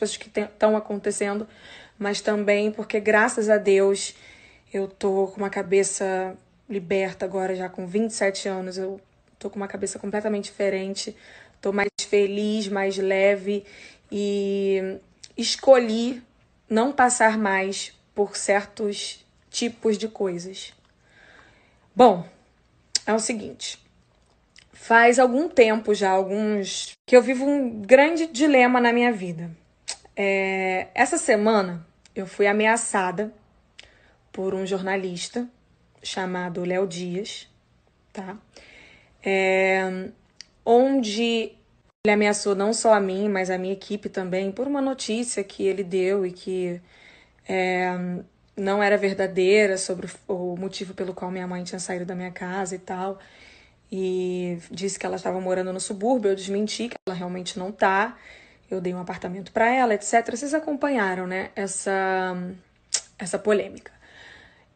coisas que estão acontecendo, mas também porque, graças a Deus, eu tô com uma cabeça liberta agora, já com 27 anos. Eu tô com uma cabeça completamente diferente, tô mais feliz, mais leve e escolhi não passar mais por certos tipos de coisas. Bom, é o seguinte. Faz algum tempo já, alguns, que eu vivo um grande dilema na minha vida. É, essa semana eu fui ameaçada por um jornalista chamado Léo Dias, tá? É, onde ele ameaçou não só a mim, mas a minha equipe também, por uma notícia que ele deu e que é, não era verdadeira sobre o motivo pelo qual minha mãe tinha saído da minha casa e tal. E disse que ela estava morando no subúrbio, eu desmenti que ela realmente não está eu dei um apartamento para ela, etc. Vocês acompanharam, né, essa, essa polêmica.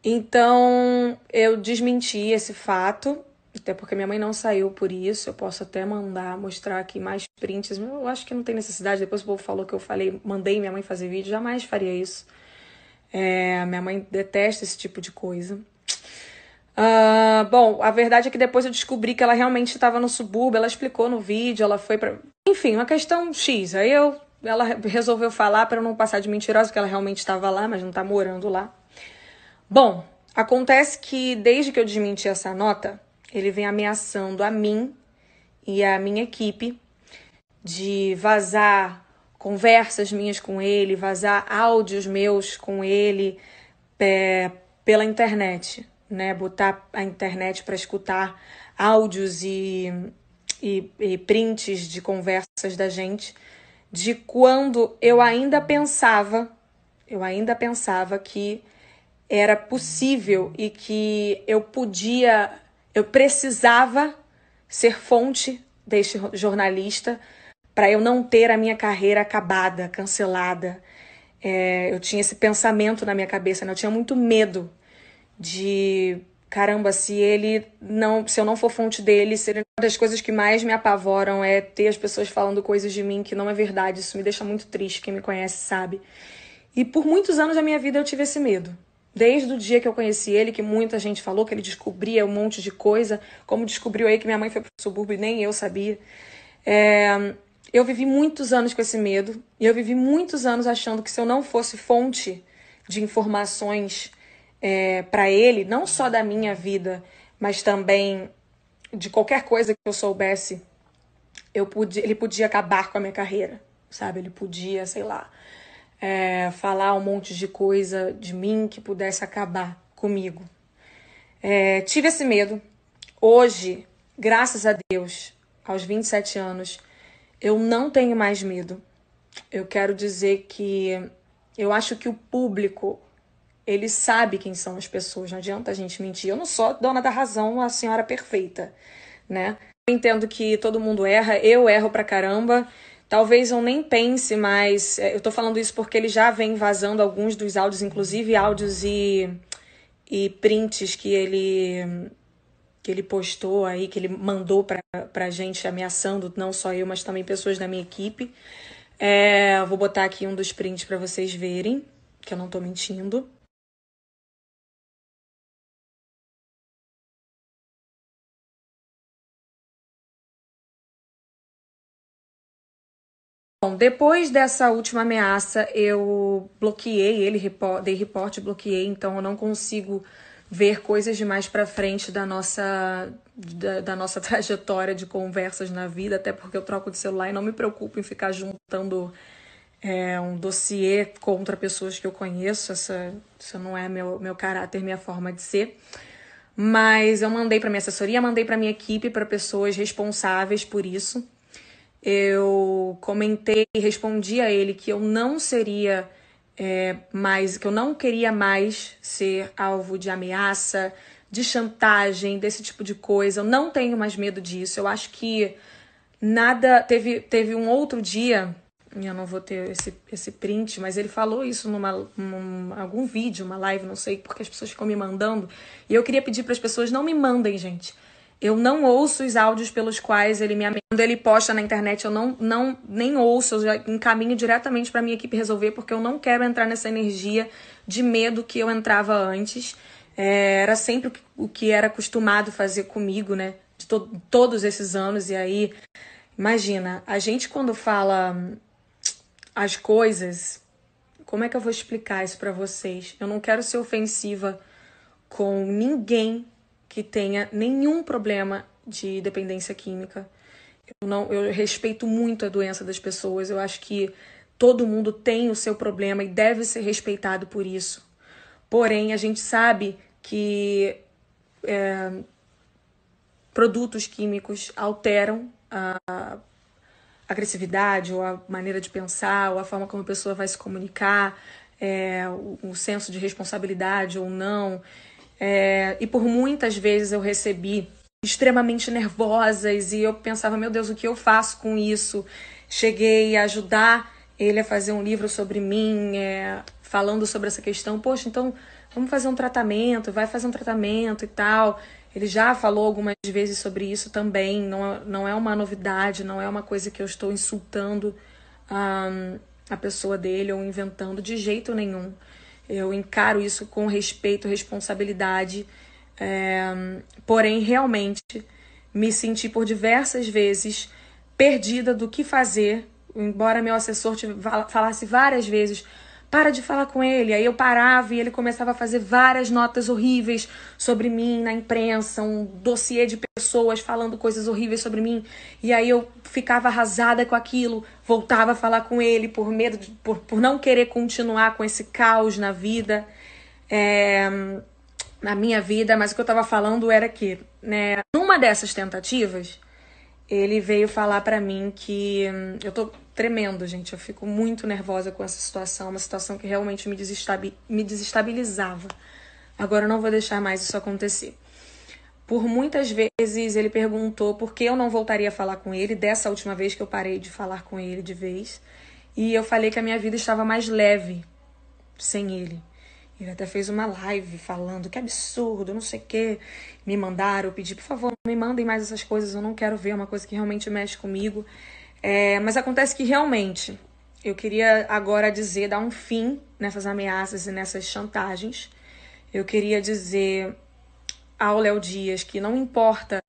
Então, eu desmenti esse fato, até porque minha mãe não saiu por isso. Eu posso até mandar, mostrar aqui mais prints. Eu acho que não tem necessidade. Depois o povo falou que eu falei, mandei minha mãe fazer vídeo. Jamais faria isso. É, minha mãe detesta esse tipo de coisa. Uh, bom, a verdade é que depois eu descobri que ela realmente estava no subúrbio, ela explicou no vídeo, ela foi para. Enfim, uma questão X. Aí eu, ela resolveu falar para não passar de mentirosa, que ela realmente estava lá, mas não está morando lá. Bom, acontece que desde que eu desmenti essa nota, ele vem ameaçando a mim e a minha equipe de vazar conversas minhas com ele, vazar áudios meus com ele é, pela internet né, botar a internet para escutar áudios e, e, e prints de conversas da gente, de quando eu ainda pensava, eu ainda pensava que era possível e que eu podia, eu precisava ser fonte deste jornalista para eu não ter a minha carreira acabada, cancelada. É, eu tinha esse pensamento na minha cabeça, né? eu tinha muito medo de caramba, se ele não, se eu não for fonte dele, ser uma das coisas que mais me apavoram é ter as pessoas falando coisas de mim que não é verdade, isso me deixa muito triste, quem me conhece sabe. E por muitos anos da minha vida eu tive esse medo. Desde o dia que eu conheci ele, que muita gente falou que ele descobria um monte de coisa, como descobriu aí que minha mãe foi pro subúrbio e nem eu sabia. É... eu vivi muitos anos com esse medo e eu vivi muitos anos achando que se eu não fosse fonte de informações é, para ele, não só da minha vida, mas também de qualquer coisa que eu soubesse, eu pude, ele podia acabar com a minha carreira, sabe? Ele podia, sei lá, é, falar um monte de coisa de mim que pudesse acabar comigo. É, tive esse medo. Hoje, graças a Deus, aos 27 anos, eu não tenho mais medo. Eu quero dizer que eu acho que o público ele sabe quem são as pessoas, não adianta a gente mentir. Eu não sou dona da razão, a senhora perfeita, né? Eu entendo que todo mundo erra, eu erro pra caramba. Talvez eu nem pense mais. É, eu tô falando isso porque ele já vem vazando alguns dos áudios, inclusive áudios e, e prints que ele que ele postou aí, que ele mandou pra, pra gente, ameaçando não só eu, mas também pessoas da minha equipe. É, vou botar aqui um dos prints para vocês verem, que eu não tô mentindo. Bom, depois dessa última ameaça, eu bloqueei ele, dei reporte, bloqueei, então eu não consigo ver coisas de mais para frente da nossa da, da, nossa trajetória de conversas na vida, até porque eu troco de celular e não me preocupo em ficar juntando é, um dossiê contra pessoas que eu conheço. Essa, isso não é meu, meu caráter, minha forma de ser. Mas eu mandei para minha assessoria, mandei para minha equipe, para pessoas responsáveis por isso eu comentei e respondi a ele que eu não seria é, mais, que eu não queria mais ser alvo de ameaça, de chantagem, desse tipo de coisa. Eu não tenho mais medo disso. Eu acho que nada. Teve, teve um outro dia, eu não vou ter esse, esse print, mas ele falou isso numa, num, algum vídeo, uma live, não sei, porque as pessoas ficam me mandando. E eu queria pedir para as pessoas não me mandem, gente. Eu não ouço os áudios pelos quais ele me Quando ele posta na internet, eu não, não nem ouço, eu já encaminho diretamente para minha equipe resolver, porque eu não quero entrar nessa energia de medo que eu entrava antes. É, era sempre o que era acostumado fazer comigo, né? De to todos esses anos. E aí, imagina, a gente quando fala hum, as coisas. Como é que eu vou explicar isso para vocês? Eu não quero ser ofensiva com ninguém que tenha nenhum problema de dependência química. Eu, não, eu respeito muito a doença das pessoas. Eu acho que todo mundo tem o seu problema e deve ser respeitado por isso. Porém, a gente sabe que é, produtos químicos alteram a agressividade ou a maneira de pensar ou a forma como a pessoa vai se comunicar, é, o, o senso de responsabilidade ou não. É, e por muitas vezes eu recebi extremamente nervosas e eu pensava, meu Deus, o que eu faço com isso? Cheguei a ajudar ele a fazer um livro sobre mim, é, falando sobre essa questão. Poxa, então vamos fazer um tratamento, vai fazer um tratamento e tal. Ele já falou algumas vezes sobre isso também, não, é, não é uma novidade, não é uma coisa que eu estou insultando a, a pessoa dele ou inventando de jeito nenhum. Eu encaro isso com respeito, responsabilidade. É, porém, realmente, me senti por diversas vezes perdida do que fazer, embora meu assessor falasse várias vezes para de falar com ele. Aí eu parava e ele começava a fazer várias notas horríveis sobre mim na imprensa, um dossiê de pessoas falando coisas horríveis sobre mim. E aí eu ficava arrasada com aquilo, voltava a falar com ele por medo, de, por, por não querer continuar com esse caos na vida. É, na minha vida, mas o que eu estava falando era que, né, numa dessas tentativas, ele veio falar para mim que hum, eu tô tremendo, gente. Eu fico muito nervosa com essa situação, uma situação que realmente me, desestabi me desestabilizava. Agora eu não vou deixar mais isso acontecer. Por muitas vezes ele perguntou por que eu não voltaria a falar com ele, dessa última vez que eu parei de falar com ele de vez. E eu falei que a minha vida estava mais leve sem ele. Ele até fez uma live falando que absurdo, não sei o quê. Me mandaram, eu pedi, por favor, não me mandem mais essas coisas, eu não quero ver, é uma coisa que realmente mexe comigo. É, mas acontece que realmente eu queria agora dizer, dar um fim nessas ameaças e nessas chantagens. Eu queria dizer ao Léo Dias que não importa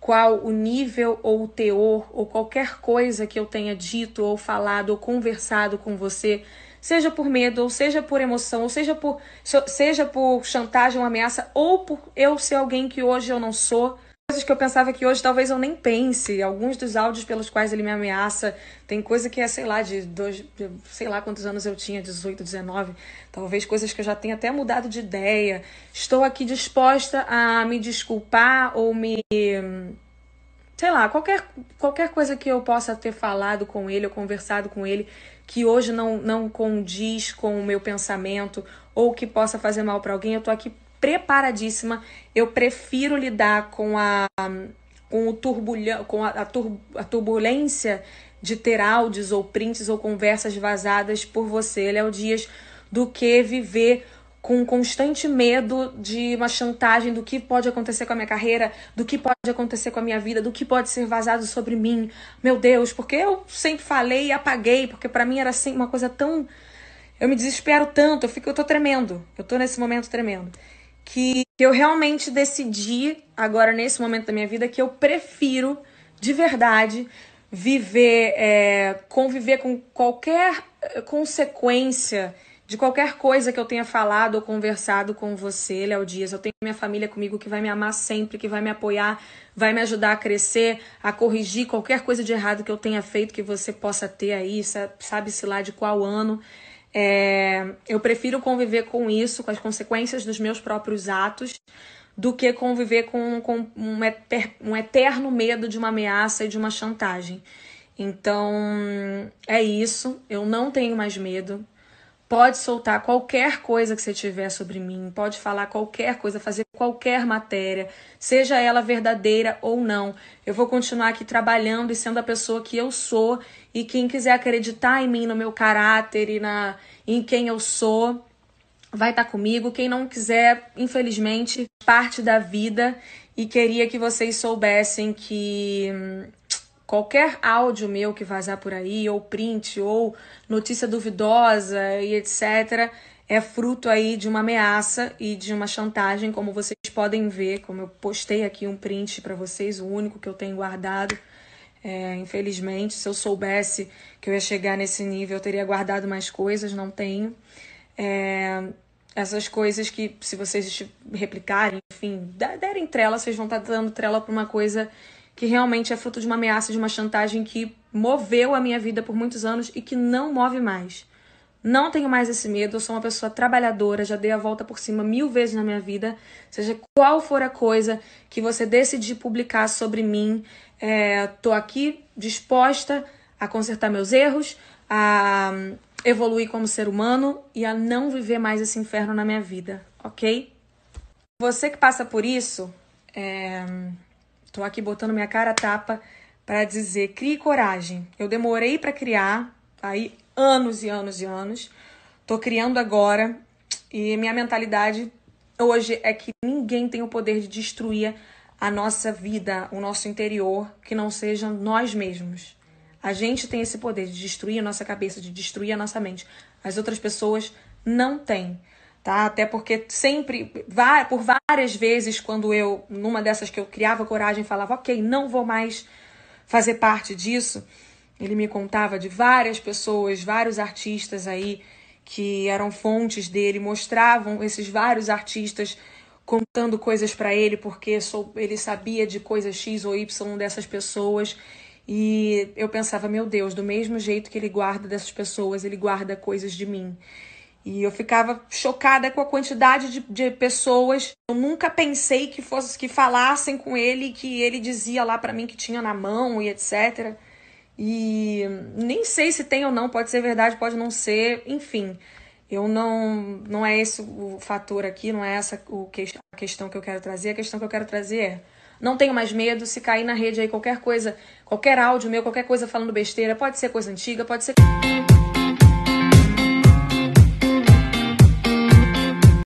qual o nível ou o teor ou qualquer coisa que eu tenha dito ou falado ou conversado com você seja por medo, ou seja por emoção, ou seja por, seja por chantagem ou ameaça, ou por eu ser alguém que hoje eu não sou. Coisas que eu pensava que hoje talvez eu nem pense. Alguns dos áudios pelos quais ele me ameaça. Tem coisa que é, sei lá, de dois. De, sei lá quantos anos eu tinha, 18, 19. Talvez coisas que eu já tenha até mudado de ideia. Estou aqui disposta a me desculpar ou me hum, sei lá, qualquer, qualquer coisa que eu possa ter falado com ele ou conversado com ele que hoje não, não condiz com o meu pensamento ou que possa fazer mal para alguém, eu tô aqui preparadíssima. Eu prefiro lidar com a com o turbulhão, com a, a, tur, a turbulência de ter áudios ou prints ou conversas vazadas por você, Léo Dias, do que viver com um constante medo de uma chantagem do que pode acontecer com a minha carreira, do que pode acontecer com a minha vida, do que pode ser vazado sobre mim. Meu Deus, porque eu sempre falei e apaguei, porque para mim era assim uma coisa tão eu me desespero tanto, eu fico eu tô tremendo. Eu tô nesse momento tremendo. Que, que eu realmente decidi agora nesse momento da minha vida que eu prefiro de verdade viver é, conviver com qualquer eh, consequência de qualquer coisa que eu tenha falado ou conversado com você, Léo Dias. Eu tenho minha família comigo que vai me amar sempre, que vai me apoiar, vai me ajudar a crescer, a corrigir qualquer coisa de errado que eu tenha feito, que você possa ter aí, sabe-se lá de qual ano. É, eu prefiro conviver com isso, com as consequências dos meus próprios atos, do que conviver com, com um, um eterno medo de uma ameaça e de uma chantagem. Então, é isso. Eu não tenho mais medo. Pode soltar qualquer coisa que você tiver sobre mim, pode falar qualquer coisa, fazer qualquer matéria, seja ela verdadeira ou não. Eu vou continuar aqui trabalhando e sendo a pessoa que eu sou e quem quiser acreditar em mim, no meu caráter e na em quem eu sou, vai estar tá comigo. Quem não quiser, infelizmente, parte da vida e queria que vocês soubessem que hum, Qualquer áudio meu que vazar por aí, ou print, ou notícia duvidosa e etc., é fruto aí de uma ameaça e de uma chantagem, como vocês podem ver, como eu postei aqui um print para vocês, o único que eu tenho guardado. É, infelizmente, se eu soubesse que eu ia chegar nesse nível, eu teria guardado mais coisas, não tenho. É, essas coisas que, se vocês replicarem, enfim, derem trela, vocês vão estar tá dando trela para uma coisa que realmente é fruto de uma ameaça, de uma chantagem que moveu a minha vida por muitos anos e que não move mais. Não tenho mais esse medo, eu sou uma pessoa trabalhadora, já dei a volta por cima mil vezes na minha vida. Seja qual for a coisa que você decidir publicar sobre mim, é, tô aqui disposta a consertar meus erros, a evoluir como ser humano e a não viver mais esse inferno na minha vida, ok? Você que passa por isso, é, Tô aqui botando minha cara tapa para dizer: crie coragem. Eu demorei para criar, aí anos e anos e anos. Tô criando agora e minha mentalidade hoje é que ninguém tem o poder de destruir a nossa vida, o nosso interior, que não sejam nós mesmos. A gente tem esse poder de destruir a nossa cabeça, de destruir a nossa mente. As outras pessoas não têm tá? Até porque sempre, por várias vezes, quando eu, numa dessas que eu criava coragem, falava, ok, não vou mais fazer parte disso, ele me contava de várias pessoas, vários artistas aí que eram fontes dele, mostravam esses vários artistas contando coisas para ele porque sou, ele sabia de coisas X ou Y dessas pessoas. E eu pensava, meu Deus, do mesmo jeito que ele guarda dessas pessoas, ele guarda coisas de mim. E eu ficava chocada com a quantidade de, de pessoas. Eu nunca pensei que fosse que falassem com ele, que ele dizia lá para mim que tinha na mão e etc. E nem sei se tem ou não, pode ser verdade, pode não ser, enfim. Eu não não é esse o fator aqui, não é essa o que, a questão que eu quero trazer. A questão que eu quero trazer é: não tenho mais medo se cair na rede aí qualquer coisa, qualquer áudio meu, qualquer coisa falando besteira, pode ser coisa antiga, pode ser